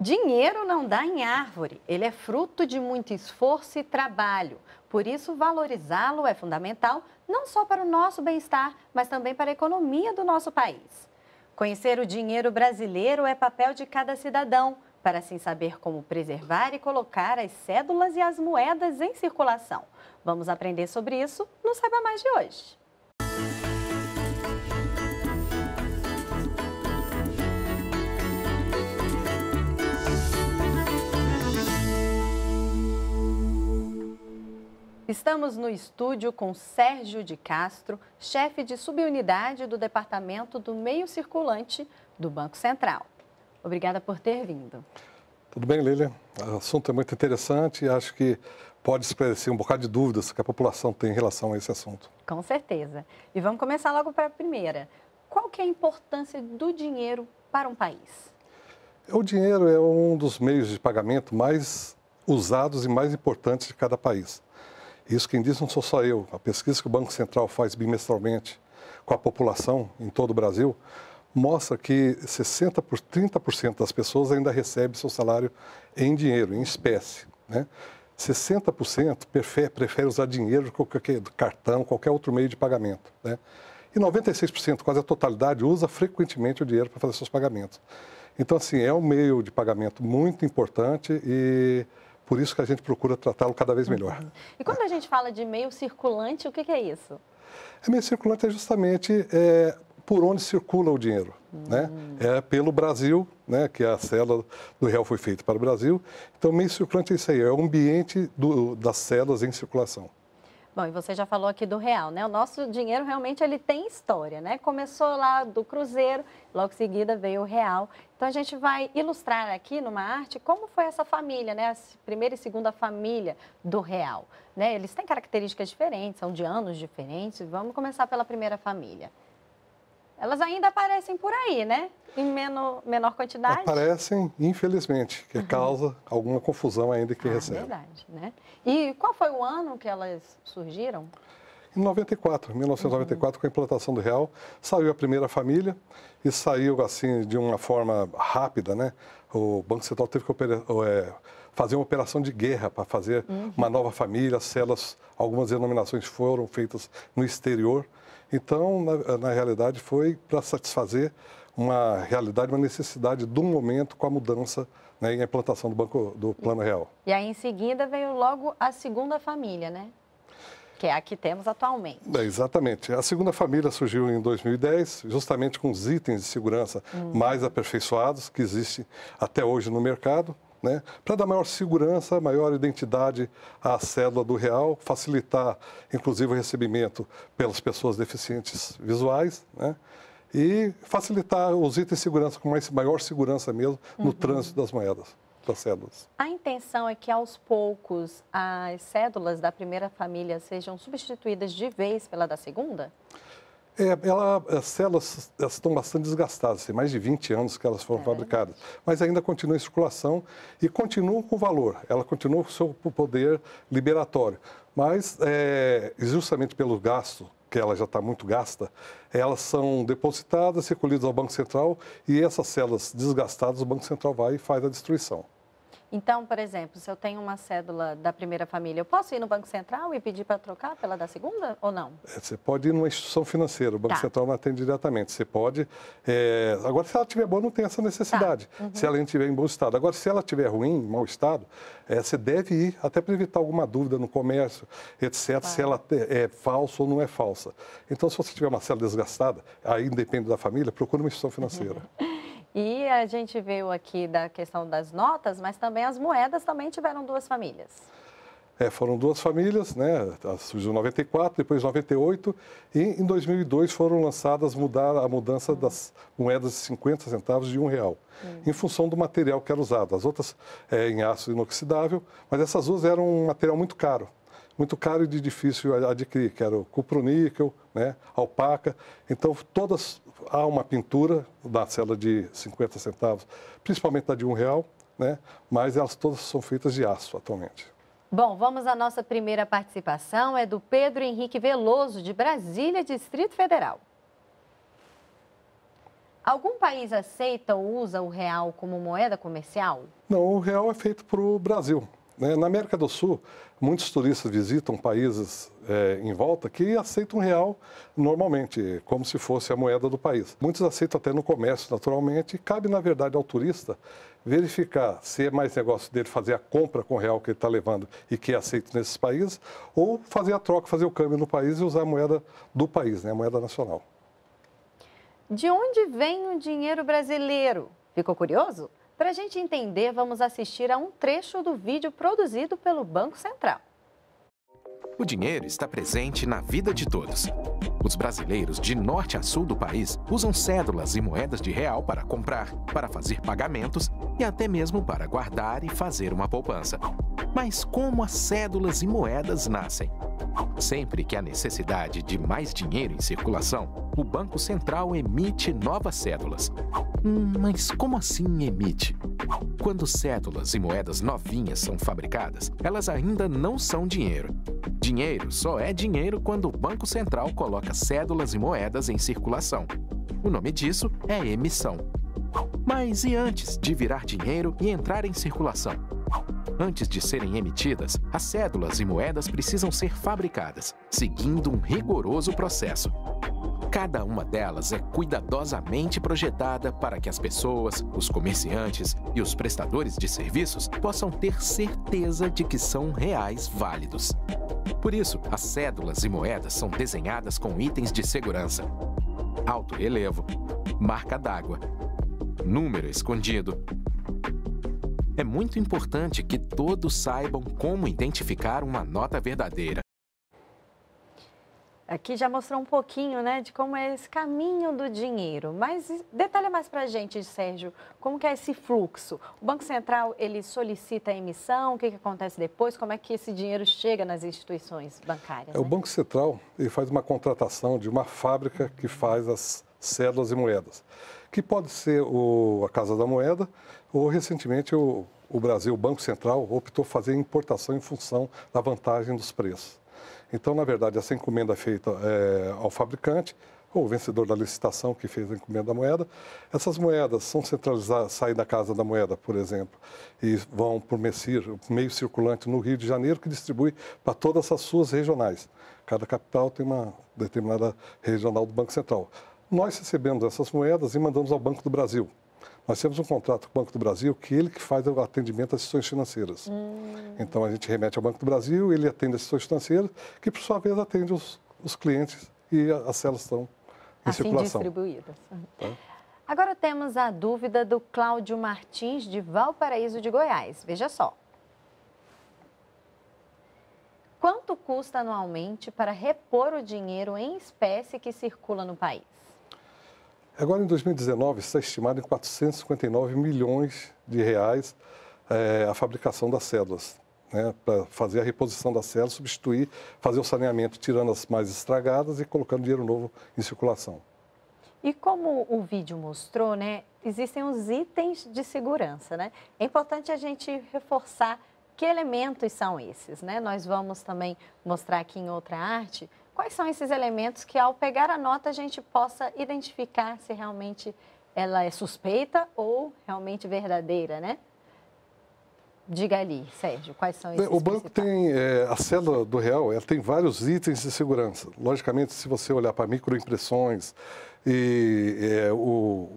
Dinheiro não dá em árvore, ele é fruto de muito esforço e trabalho. Por isso, valorizá-lo é fundamental não só para o nosso bem-estar, mas também para a economia do nosso país. Conhecer o dinheiro brasileiro é papel de cada cidadão, para assim saber como preservar e colocar as cédulas e as moedas em circulação. Vamos aprender sobre isso no Saiba Mais de hoje. Estamos no estúdio com Sérgio de Castro, chefe de subunidade do Departamento do Meio Circulante do Banco Central. Obrigada por ter vindo. Tudo bem, Lília? O assunto é muito interessante e acho que pode esclarecer um bocado de dúvidas que a população tem em relação a esse assunto. Com certeza. E vamos começar logo para a primeira. Qual que é a importância do dinheiro para um país? O dinheiro é um dos meios de pagamento mais usados e mais importantes de cada país. Isso quem diz não sou só eu. A pesquisa que o Banco Central faz bimestralmente com a população em todo o Brasil mostra que 60 por 30% das pessoas ainda recebe seu salário em dinheiro, em espécie, né? 60% prefere, prefere usar dinheiro do que cartão, qualquer outro meio de pagamento, né? E 96%, quase a totalidade, usa frequentemente o dinheiro para fazer seus pagamentos. Então, assim, é um meio de pagamento muito importante e por isso que a gente procura tratá-lo cada vez melhor. Uhum. E quando é. a gente fala de meio circulante, o que, que é isso? É meio circulante é justamente é, por onde circula o dinheiro. Uhum. Né? Hum. É pelo Brasil, né, que é a célula do real foi feita para o Brasil. Então, meio circulante é isso aí, é o ambiente do, das células em circulação. Bom, e você já falou aqui do real, né? O nosso dinheiro realmente ele tem história, né? Começou lá do cruzeiro, logo em seguida veio o real. Então a gente vai ilustrar aqui numa arte como foi essa família, né? A primeira e segunda família do real, né? Eles têm características diferentes, são de anos diferentes. Vamos começar pela primeira família. Elas ainda aparecem por aí, né? Em menor, menor quantidade? Aparecem, infelizmente, que uhum. causa alguma confusão ainda que ah, recebe. verdade, né? E qual foi o ano que elas surgiram? Em 94, 1994, uhum. com a implantação do real, saiu a primeira família e saiu assim de uma forma rápida, né? O Banco Central teve que operar, é, fazer uma operação de guerra para fazer uhum. uma nova família, células, algumas denominações foram feitas no exterior então, na, na realidade, foi para satisfazer uma realidade, uma necessidade do momento com a mudança né, implantação do banco do Plano Real. E aí, em seguida, veio logo a segunda família, né? que é a que temos atualmente. É, exatamente. A segunda família surgiu em 2010, justamente com os itens de segurança uhum. mais aperfeiçoados que existem até hoje no mercado né, para dar maior segurança, maior identidade à cédula do real, facilitar, inclusive, o recebimento pelas pessoas deficientes visuais, né, e facilitar os itens de segurança com mais, maior segurança mesmo no uhum. trânsito das moedas. das Cédulas. A intenção é que aos poucos as cédulas da primeira família sejam substituídas de vez pela da segunda? É, ela, as células elas estão bastante desgastadas, tem mais de 20 anos que elas foram é. fabricadas, mas ainda continua em circulação e continuam com valor, ela continua com o seu poder liberatório. Mas, é, justamente pelo gasto, que ela já está muito gasta, elas são depositadas, recolhidas ao Banco Central e essas células desgastadas, o Banco Central vai e faz a destruição. Então, por exemplo, se eu tenho uma cédula da primeira família, eu posso ir no Banco Central e pedir para trocar pela da segunda ou não? É, você pode ir numa instituição financeira, o Banco tá. Central não atende diretamente. Você pode. É... Agora, se ela estiver boa, não tem essa necessidade. Tá. Uhum. Se ela estiver em bom estado. Agora, se ela estiver ruim, em mau estado, é, você deve ir, até para evitar alguma dúvida no comércio, etc., se ela é falsa ou não é falsa. Então, se você tiver uma cédula desgastada, aí depende da família, procure uma instituição financeira. Uhum. E a gente viu aqui da questão das notas, mas também as moedas também tiveram duas famílias. É, foram duas famílias, né? Surgiu 94, depois 98 e em 2002 foram lançadas mudar a mudança das moedas de 50 centavos de um real, em função do material que era usado. As outras é, em aço inoxidável, mas essas duas eram um material muito caro muito caro e de difícil adquirir, que era o cuproníquel, né, alpaca. Então, todas há uma pintura da cela de 50 centavos, principalmente da de um real, né, mas elas todas são feitas de aço atualmente. Bom, vamos à nossa primeira participação, é do Pedro Henrique Veloso, de Brasília, Distrito Federal. Algum país aceita ou usa o real como moeda comercial? Não, o real é feito para o Brasil. Né? Na América do Sul, muitos turistas visitam países é, em volta que aceitam real normalmente, como se fosse a moeda do país. Muitos aceitam até no comércio, naturalmente. E cabe, na verdade, ao turista verificar se é mais negócio dele fazer a compra com o real que ele está levando e que é aceito nesses países, ou fazer a troca, fazer o câmbio no país e usar a moeda do país, né, a moeda nacional. De onde vem o dinheiro brasileiro? Ficou curioso? Para a gente entender, vamos assistir a um trecho do vídeo produzido pelo Banco Central. O dinheiro está presente na vida de todos. Os brasileiros de norte a sul do país usam cédulas e moedas de real para comprar, para fazer pagamentos e até mesmo para guardar e fazer uma poupança. Mas como as cédulas e moedas nascem? Sempre que há necessidade de mais dinheiro em circulação, o Banco Central emite novas cédulas. Hum, mas como assim emite? Quando cédulas e moedas novinhas são fabricadas, elas ainda não são dinheiro. Dinheiro só é dinheiro quando o Banco Central coloca cédulas e moedas em circulação. O nome disso é emissão. Mas e antes de virar dinheiro e entrar em circulação? Antes de serem emitidas, as cédulas e moedas precisam ser fabricadas, seguindo um rigoroso processo. Cada uma delas é cuidadosamente projetada para que as pessoas, os comerciantes e os prestadores de serviços possam ter certeza de que são reais válidos. Por isso, as cédulas e moedas são desenhadas com itens de segurança: alto relevo, marca d'água, número escondido. É muito importante que todos saibam como identificar uma nota verdadeira. Aqui já mostrou um pouquinho, né, de como é esse caminho do dinheiro. Mas detalhe mais para a gente, Sérgio, como que é esse fluxo? O Banco Central, ele solicita a emissão, o que, que acontece depois? Como é que esse dinheiro chega nas instituições bancárias? É, né? O Banco Central, ele faz uma contratação de uma fábrica que faz as cédulas e moedas, que pode ser o, a Casa da Moeda ou, recentemente, o, o Brasil, o Banco Central, optou fazer importação em função da vantagem dos preços. Então, na verdade, essa encomenda é feita é, ao fabricante, ou o vencedor da licitação que fez a encomenda da moeda. Essas moedas são centralizadas, saem da Casa da Moeda, por exemplo, e vão por o meio circulante no Rio de Janeiro, que distribui para todas as suas regionais. Cada capital tem uma determinada regional do Banco Central. Nós recebemos essas moedas e mandamos ao Banco do Brasil, nós temos um contrato com o Banco do Brasil que ele que faz o atendimento às sessões financeiras. Hum. Então a gente remete ao Banco do Brasil, ele atende as sessões financeiras, que por sua vez atende os, os clientes e as células estão em assim circulação. distribuídas. Tá? Agora temos a dúvida do Cláudio Martins, de Valparaíso de Goiás. Veja só. Quanto custa anualmente para repor o dinheiro em espécie que circula no país? Agora, em 2019, está estimado em 459 milhões de reais é, a fabricação das células, né, para fazer a reposição das células, substituir, fazer o saneamento, tirando as mais estragadas e colocando dinheiro novo em circulação. E como o vídeo mostrou, né, existem os itens de segurança, né? É importante a gente reforçar que elementos são esses, né? Nós vamos também mostrar aqui em outra arte Quais são esses elementos que, ao pegar a nota, a gente possa identificar se realmente ela é suspeita ou realmente verdadeira, né? Diga ali, Sérgio, quais são esses O banco tem, é, a célula do real, ela tem vários itens de segurança. Logicamente, se você olhar para microimpressões e é, o,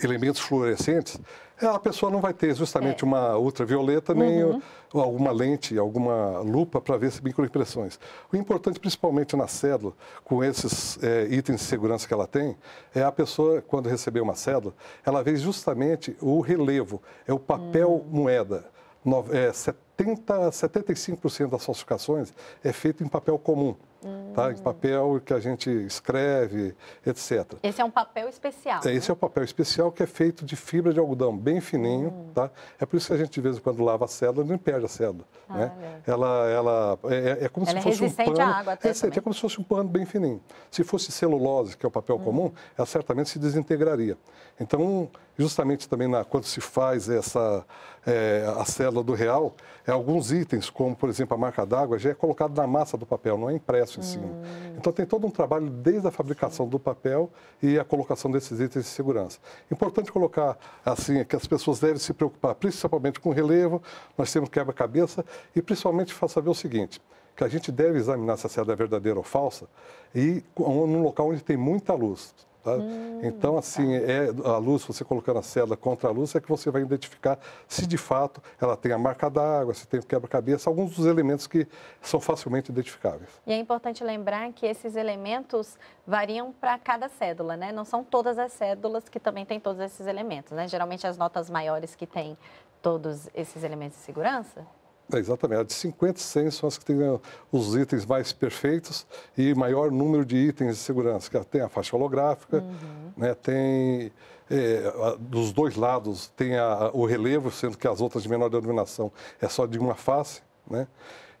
elementos fluorescentes, é, a pessoa não vai ter justamente é. uma ultravioleta nem uhum. alguma lente, alguma lupa para ver microimpressões. O importante, principalmente na cédula, com esses é, itens de segurança que ela tem, é a pessoa, quando receber uma cédula, ela vê justamente o relevo, é o papel uhum. moeda. No, é, 70, 75% das falsificações é feito em papel comum. Tá? Hum. Tá? Em papel que a gente escreve, etc. Esse é um papel especial. É, né? Esse é o um papel especial que é feito de fibra de algodão, bem fininho. Hum. Tá? É por isso que a gente, de vez em quando, lava a cédula não perde a cédula. Ah, né? É ela, ela é, é, é como ela se é fosse um pano. À água até é, é como se fosse um pano bem fininho. Se fosse celulose, que é o papel hum. comum, ela certamente se desintegraria. Então, justamente também na, quando se faz essa é, a célula do real, é, alguns itens, como por exemplo a marca d'água, já é colocado na massa do papel, não é impresso impresso em cima. Hum. Então tem todo um trabalho desde a fabricação do papel e a colocação desses itens de segurança. Importante colocar assim que as pessoas devem se preocupar principalmente com relevo, nós temos quebra-cabeça e principalmente faça saber o seguinte, que a gente deve examinar se a seda é verdadeira ou falsa, e num local onde tem muita luz. Tá? Hum, então, tá. assim, tá. é a luz, você colocando a célula contra a luz, é que você vai identificar se de fato ela tem a marca d'água, se tem quebra-cabeça, alguns dos elementos que são facilmente identificáveis. E é importante lembrar que esses elementos variam para cada cédula, né? Não são todas as cédulas que também têm todos esses elementos, né? Geralmente as notas maiores que têm todos esses elementos de segurança é, exatamente, a de 50 100 são as que têm eh, os itens mais perfeitos e maior número de itens de segurança, que é, tem a faixa holográfica, uhum. né, tem é, a, dos dois lados tem a, o relevo, sendo que as outras de menor denominação é só de uma face, né?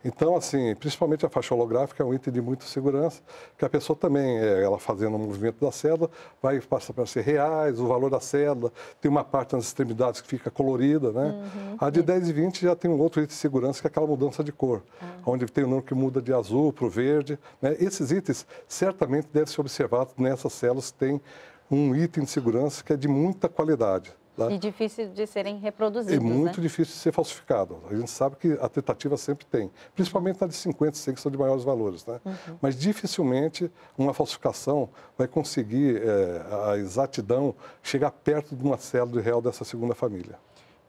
Então, assim, principalmente a faixa holográfica é um item de muita segurança, que a pessoa também, é, ela fazendo o movimento da célula, vai passa para ser reais, o valor da célula, tem uma parte nas extremidades que fica colorida, né? Uhum. A de 10 e 20 já tem um outro item de segurança, que é aquela mudança de cor, ah. onde tem o um número que muda de azul para o verde, né? Esses itens certamente devem ser observados nessas células que têm um item de segurança que é de muita qualidade. Né? E difícil de serem é reproduzidos. É muito né? difícil de ser falsificado. A gente sabe que a tentativa sempre tem, principalmente na de 50 e que são de maiores valores. Né? Uhum. Mas dificilmente uma falsificação vai conseguir é, a exatidão chegar perto de uma célula de real dessa segunda família.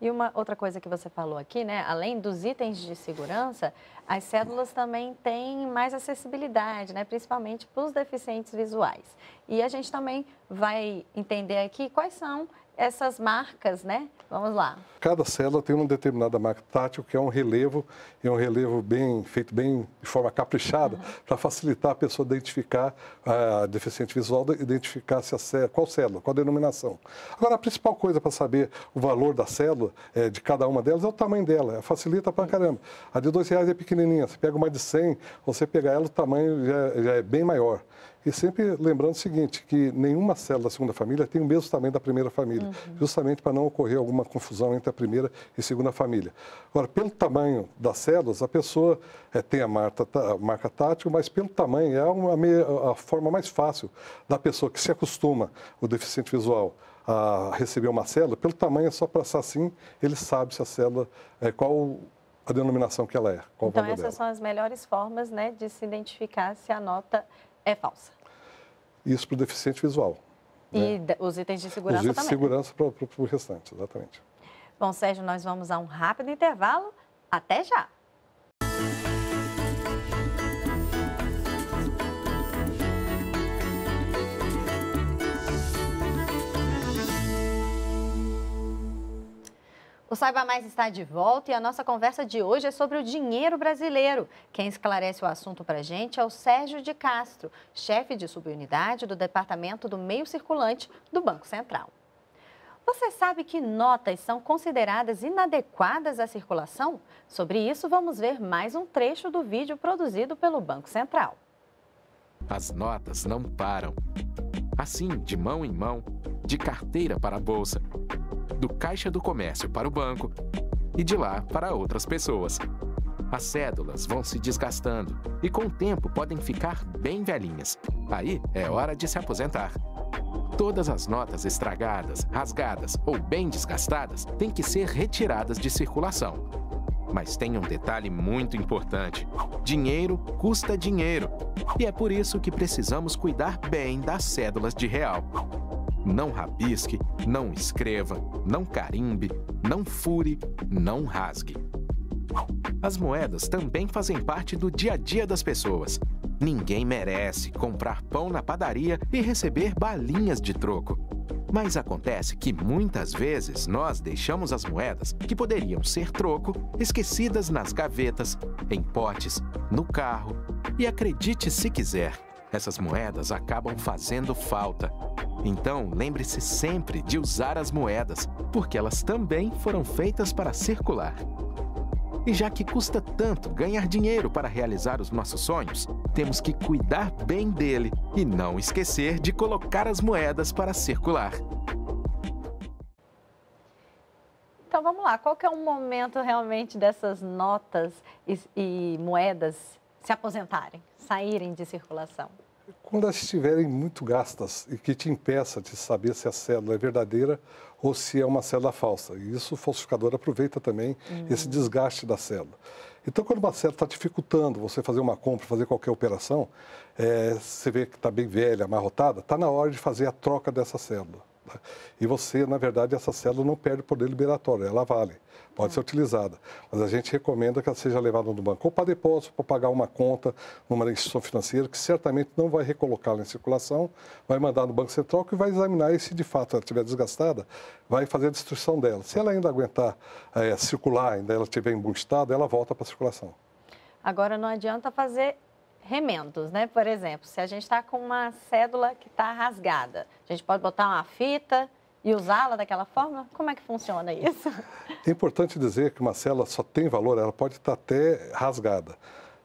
E uma outra coisa que você falou aqui, né? Além dos itens de segurança, as cédulas também têm mais acessibilidade, né? principalmente para os deficientes visuais. E a gente também vai entender aqui quais são essas marcas, né? Vamos lá. Cada célula tem uma determinada marca tátil, que é um relevo, é um relevo bem feito bem de forma caprichada, uhum. para facilitar a pessoa identificar a deficiente visual, identificar se a célula, qual célula, qual denominação. Agora, a principal coisa para saber o valor da célula, é, de cada uma delas, é o tamanho dela. Facilita para caramba. A de dois reais é pequenininha pequenininha. Você pega uma de 100, você pegar ela, o tamanho já, já é bem maior. E sempre lembrando o seguinte, que nenhuma célula da segunda família tem o mesmo tamanho da primeira família, uhum. justamente para não ocorrer alguma confusão entre a primeira e segunda família. Agora, pelo tamanho das células, a pessoa é, tem a marca, a marca mas pelo tamanho é uma, a forma mais fácil da pessoa que se acostuma, o deficiente visual, a receber uma célula, pelo tamanho é só passar assim, ele sabe se a célula, é, qual a denominação que ela é. Qual então, essas dela. são as melhores formas né, de se identificar se a nota é falsa. Isso para o deficiente visual. E né? os itens de segurança os itens também. de segurança para o restante, exatamente. Bom, Sérgio, nós vamos a um rápido intervalo. Até já! O Saiba Mais está de volta e a nossa conversa de hoje é sobre o dinheiro brasileiro. Quem esclarece o assunto para a gente é o Sérgio de Castro, chefe de subunidade do Departamento do Meio Circulante do Banco Central. Você sabe que notas são consideradas inadequadas à circulação? Sobre isso, vamos ver mais um trecho do vídeo produzido pelo Banco Central. As notas não param. Assim, de mão em mão, de carteira para a bolsa, do caixa do comércio para o banco e de lá para outras pessoas. As cédulas vão se desgastando e, com o tempo, podem ficar bem velhinhas. Aí é hora de se aposentar. Todas as notas estragadas, rasgadas ou bem desgastadas têm que ser retiradas de circulação. Mas tem um detalhe muito importante: dinheiro custa dinheiro. E é por isso que precisamos cuidar bem das cédulas de real não rabisque, não escreva, não carimbe, não fure, não rasgue. As moedas também fazem parte do dia a dia das pessoas. Ninguém merece comprar pão na padaria e receber balinhas de troco. Mas acontece que muitas vezes nós deixamos as moedas, que poderiam ser troco, esquecidas nas gavetas, em potes, no carro. E acredite se quiser, essas moedas acabam fazendo falta. Então, lembre-se sempre de usar as moedas, porque elas também foram feitas para circular. E já que custa tanto ganhar dinheiro para realizar os nossos sonhos, temos que cuidar bem dele e não esquecer de colocar as moedas para circular. Então vamos lá, qual que é o momento realmente dessas notas e, e moedas se aposentarem, saírem de circulação? quando elas estiverem muito gastas e que te impeça de saber se a célula é verdadeira ou se é uma célula falsa. E isso o falsificador aproveita também, uhum. esse desgaste da célula. Então, quando uma célula está dificultando você fazer uma compra, fazer qualquer operação, é, você vê que está bem velha, amarrotada, está na hora de fazer a troca dessa célula. Tá? E você, na verdade, essa célula não perde poder liberatório, ela vale pode ser é. utilizada. Mas a gente recomenda que ela seja levada no banco ou para depósito, para pagar uma conta numa instituição financeira, que certamente não vai recolocá-la em circulação, vai mandar no Banco Central, que vai examinar e se de fato ela estiver desgastada, vai fazer a destruição dela. Se ela ainda aguentar é, circular, ainda ela estiver em bom estado, ela volta para a circulação. Agora, não adianta fazer remendos, né? Por exemplo, se a gente está com uma cédula que está rasgada, a gente pode botar uma fita e usá-la daquela forma? Como é que funciona isso? É importante dizer que uma célula só tem valor, ela pode estar até rasgada.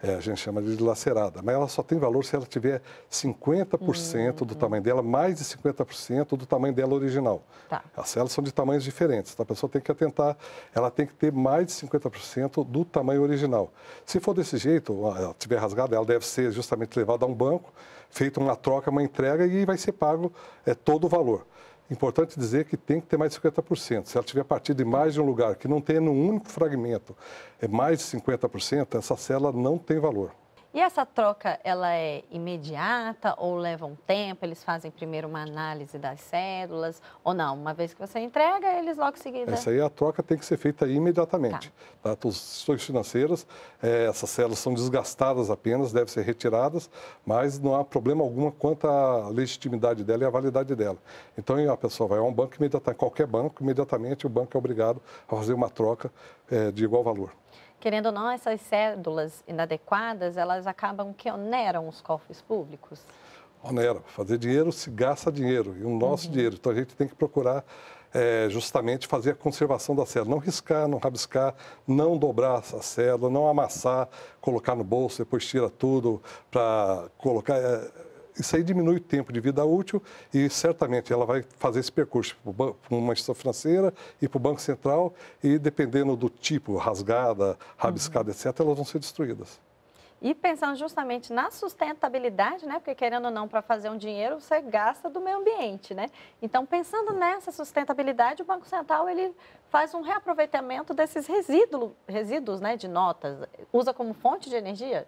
É, a gente chama de lacerada. mas ela só tem valor se ela tiver 50% uhum. do hum. tamanho dela, mais de 50% do tamanho dela original. Tá. As células são de tamanhos diferentes, então a pessoa tem que atentar, ela tem que ter mais de 50% do tamanho original. Se for desse jeito, ela tiver rasgada, ela deve ser justamente levada a um banco, feita uma troca, uma entrega e vai ser pago é, todo o valor. Importante dizer que tem que ter mais de 50%. Se ela tiver partido de mais de um lugar que não tenha no único fragmento é mais de 50%, essa célula não tem valor. E essa troca, ela é imediata ou leva um tempo? Eles fazem primeiro uma análise das células ou não? Uma vez que você entrega, eles logo seguida... Essa aí, a troca tem que ser feita imediatamente. Tá. Tá? As instituições financeiras, é, essas células são desgastadas apenas, devem ser retiradas, mas não há problema algum quanto à legitimidade dela e à validade dela. Então, a pessoa vai a um banco, imediatamente, qualquer banco, imediatamente o banco é obrigado a fazer uma troca é, de igual valor querendo ou não, essas cédulas inadequadas, elas acabam que oneram os cofres públicos? Onera. Fazer dinheiro se gasta dinheiro, e o nosso uhum. dinheiro. Então a gente tem que procurar é, justamente fazer a conservação da célula. Não riscar, não rabiscar, não dobrar a célula, não amassar, colocar no bolso, depois tira tudo para colocar. É isso aí diminui o tempo de vida útil e certamente ela vai fazer esse percurso para uma instituição financeira e para o Banco Central e dependendo do tipo, rasgada, rabiscada, uhum. etc., elas vão ser destruídas. E pensando justamente na sustentabilidade, né? Porque querendo ou não, para fazer um dinheiro você gasta do meio ambiente, né? Então, pensando nessa sustentabilidade, o Banco Central ele faz um reaproveitamento desses resíduos, resíduos, né, de notas, usa como fonte de energia?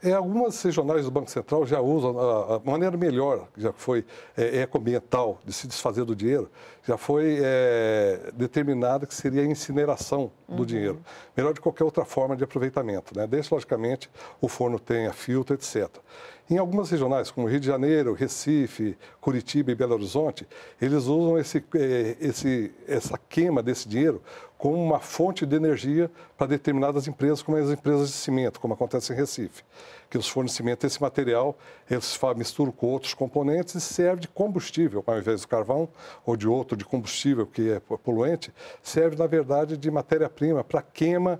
É, algumas regionais do Banco Central já usam a, a maneira melhor, já foi é, ecoambiental, é de se desfazer do dinheiro, já foi é, determinada que seria a incineração do uhum. dinheiro. Melhor de qualquer outra forma de aproveitamento, né? desde, logicamente, o forno tenha filtro, etc. Em algumas regionais, como Rio de Janeiro, Recife, Curitiba e Belo Horizonte, eles usam esse, eh, esse, essa queima desse dinheiro como uma fonte de energia para determinadas empresas, como as empresas de cimento, como acontece em Recife, que os fornecimentos desse material, eles misturam com outros componentes e serve de combustível, ao invés do carvão ou de outro de combustível que é poluente, serve, na verdade, de matéria-prima para queima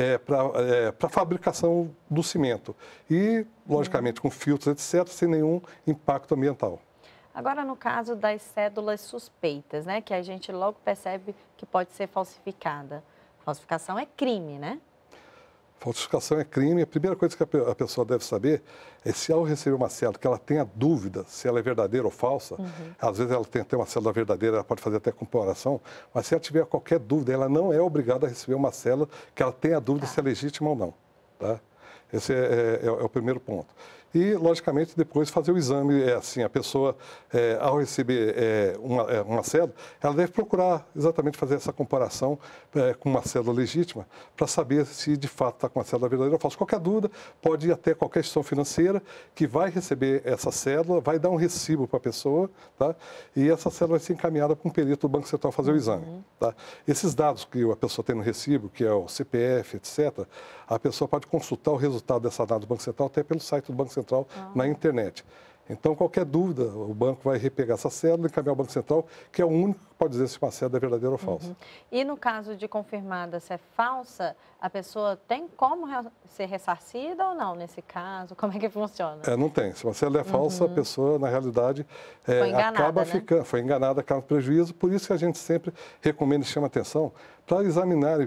é, para é, a fabricação do cimento. E, logicamente, com filtros, etc., sem nenhum impacto ambiental. Agora, no caso das cédulas suspeitas, né, que a gente logo percebe que pode ser falsificada. Falsificação é crime, né? Falsificação é crime. A primeira coisa que a pessoa deve saber é se ao receber uma célula, que ela tenha dúvida se ela é verdadeira ou falsa, uhum. às vezes ela tem até uma célula verdadeira, ela pode fazer até comparação, mas se ela tiver qualquer dúvida, ela não é obrigada a receber uma célula que ela tenha dúvida tá. se é legítima ou não. Tá? Esse é, é, é o primeiro ponto e, logicamente, depois fazer o exame. É assim, a pessoa, é, ao receber é, uma, é, uma cédula, ela deve procurar exatamente fazer essa comparação é, com uma cédula legítima para saber se, de fato, está com a cédula verdadeira ou falsa. Qualquer dúvida, pode ir até qualquer instituição financeira que vai receber essa cédula, vai dar um recibo para a pessoa, tá? e essa cédula vai ser encaminhada para um perito do Banco Central fazer o exame. Uhum. Tá? Esses dados que a pessoa tem no recibo, que é o CPF, etc., a pessoa pode consultar o resultado dessa análise do Banco Central até pelo site do Banco Central Central ah. na internet. Então, qualquer dúvida, o banco vai repegar essa cédula, encaminhar ao Banco Central, que é o único pode dizer se uma seda é verdadeira ou falsa. Uhum. E no caso de confirmada se é falsa, a pessoa tem como ser ressarcida ou não nesse caso? Como é que funciona? É, não tem. Se uma seda é falsa, uhum. a pessoa, na realidade, é, foi enganada, acaba né? ficando, foi enganada, acaba prejuízo. Por isso que a gente sempre recomenda e chama atenção para examinar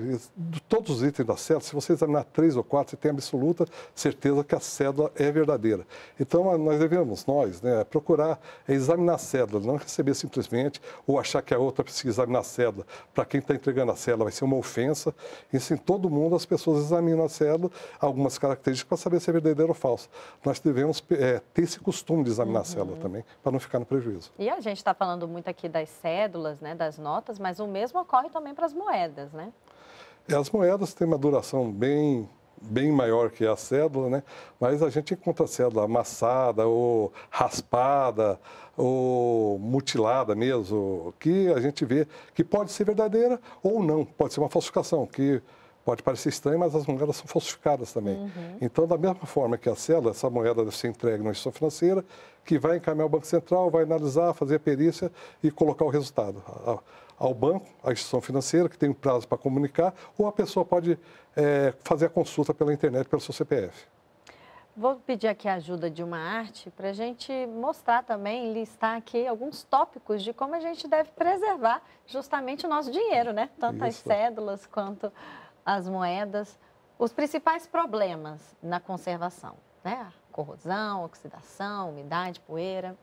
todos os itens da cédula. Se você examinar três ou quatro, você tem absoluta certeza que a cédula é verdadeira. Então, nós devemos, nós, né, procurar é, examinar a cédula, não receber simplesmente ou achar que é outra pesquisar na cédula, para quem está entregando a cédula, vai ser uma ofensa. Isso em todo mundo, as pessoas examinam a cédula, algumas características, para saber se é verdadeiro ou falso. Nós devemos é, ter esse costume de examinar uhum. a cédula também, para não ficar no prejuízo. E a gente está falando muito aqui das cédulas, né, das notas, mas o mesmo ocorre também para as moedas, né? É, as moedas têm uma duração bem bem maior que a cédula, né? Mas a gente encontra a cédula amassada ou raspada ou mutilada mesmo, que a gente vê que pode ser verdadeira ou não, pode ser uma falsificação, que pode parecer estranho, mas as moedas são falsificadas também. Uhum. Então, da mesma forma que a cédula, essa moeda deve ser entregue na instituição financeira, que vai encaminhar o Banco Central, vai analisar, fazer a perícia e colocar o resultado ao banco, à instituição financeira, que tem prazo para comunicar, ou a pessoa pode é, fazer a consulta pela internet, pelo seu CPF. Vou pedir aqui a ajuda de uma arte para a gente mostrar também, listar aqui alguns tópicos de como a gente deve preservar justamente o nosso dinheiro, né? Tanto Isso. as cédulas quanto as moedas. Os principais problemas na conservação, né? Corrosão, oxidação, umidade, poeira.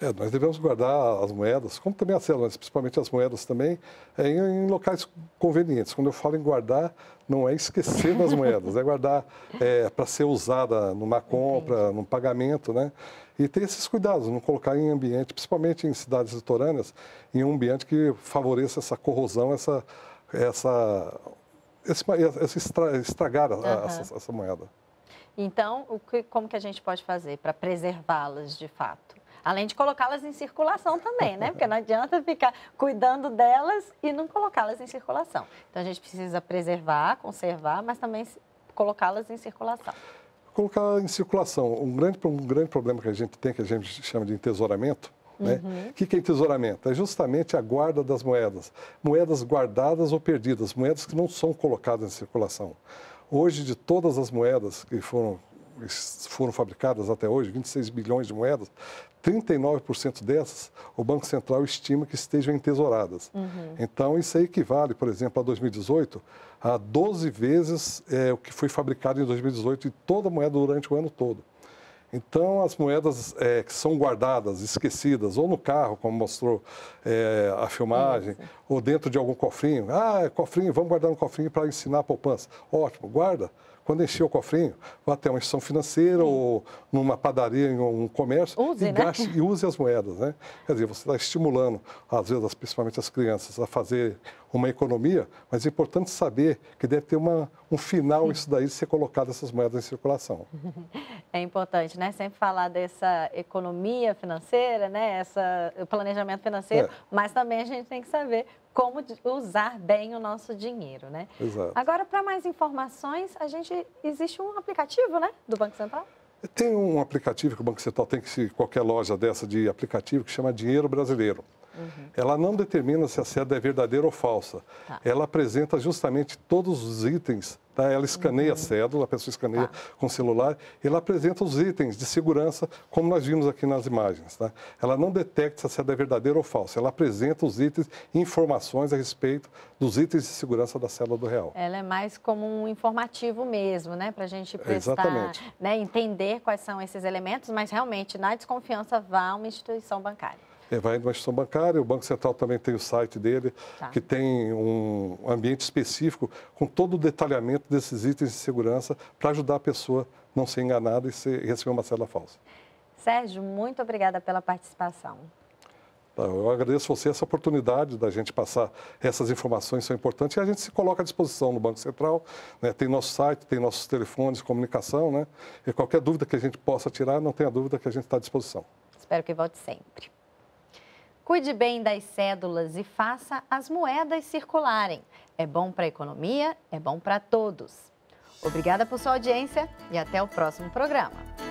É, nós devemos guardar as moedas, como também as células, principalmente as moedas também, é, em, em locais convenientes. Quando eu falo em guardar, não é esquecer das moedas, é guardar é, para ser usada numa compra, Entendi. num pagamento, né? E ter esses cuidados, não colocar em ambiente, principalmente em cidades litorâneas, em um ambiente que favoreça essa corrosão, essa, essa, esse, esse estragar uhum. a, essa, essa moeda. Então, o que, como que a gente pode fazer para preservá-las de fato? Além de colocá-las em circulação também, né? Porque não adianta ficar cuidando delas e não colocá-las em circulação. Então a gente precisa preservar, conservar, mas também colocá-las em circulação. Colocar em circulação. Um grande, um grande problema que a gente tem, que a gente chama de entesouramento, o né? Uhum. que, que é entesouramento? É justamente a guarda das moedas. Moedas guardadas ou perdidas, moedas que não são colocadas em circulação. Hoje, de todas as moedas que foram foram fabricadas até hoje, 26 bilhões de moedas, 39% dessas o Banco Central estima que estejam entesouradas. Uhum. Então, isso aí equivale, por exemplo, a 2018, a 12 vezes é, o que foi fabricado em 2018 e toda a moeda durante o ano todo. Então, as moedas é, que são guardadas, esquecidas, ou no carro, como mostrou é, a filmagem, Nossa. ou dentro de algum cofrinho. Ah, é cofrinho, vamos guardar um cofrinho para ensinar a poupança. Ótimo, guarda. Quando encher o cofrinho, vá até uma instituição financeira Sim. ou numa padaria, em um comércio use, e, né? gaste, e use as moedas. Né? Quer dizer, você está estimulando, às vezes, principalmente as crianças, a fazer uma economia, mas é importante saber que deve ter uma, um final isso daí de ser colocado essas moedas em circulação. É importante, né? Sempre falar dessa economia financeira, né? Essa, o planejamento financeiro, é. mas também a gente tem que saber como usar bem o nosso dinheiro, né? Exato. Agora, para mais informações, a gente existe um aplicativo, né? Do Banco Central? Tem um aplicativo que o Banco Central tem que, se qualquer loja dessa de aplicativo, que chama Dinheiro Brasileiro. Uhum. Ela não determina se a seda é verdadeira ou falsa. Tá. Ela apresenta justamente todos os itens Tá? Ela escaneia uhum. a cédula, a pessoa escaneia tá. com o celular, e ela apresenta os itens de segurança, como nós vimos aqui nas imagens. Tá? Ela não detecta se a cédula é verdadeira ou falsa, ela apresenta os itens informações a respeito dos itens de segurança da célula do real. Ela é mais como um informativo mesmo, né? para a gente prestar, né? entender quais são esses elementos, mas realmente na desconfiança vá a uma instituição bancária. É, vai indo uma instituição bancária, o Banco Central também tem o site dele, tá. que tem um ambiente específico com todo o detalhamento desses itens de segurança para ajudar a pessoa não ser enganada e ser, receber uma cela falsa. Sérgio, muito obrigada pela participação. Tá, eu agradeço a você essa oportunidade da gente passar essas informações, são importantes, e a gente se coloca à disposição no Banco Central, né? tem nosso site, tem nossos telefones, comunicação, né? e qualquer dúvida que a gente possa tirar, não tenha dúvida que a gente está à disposição. Espero que volte sempre. Cuide bem das cédulas e faça as moedas circularem. É bom para a economia, é bom para todos. Obrigada por sua audiência e até o próximo programa.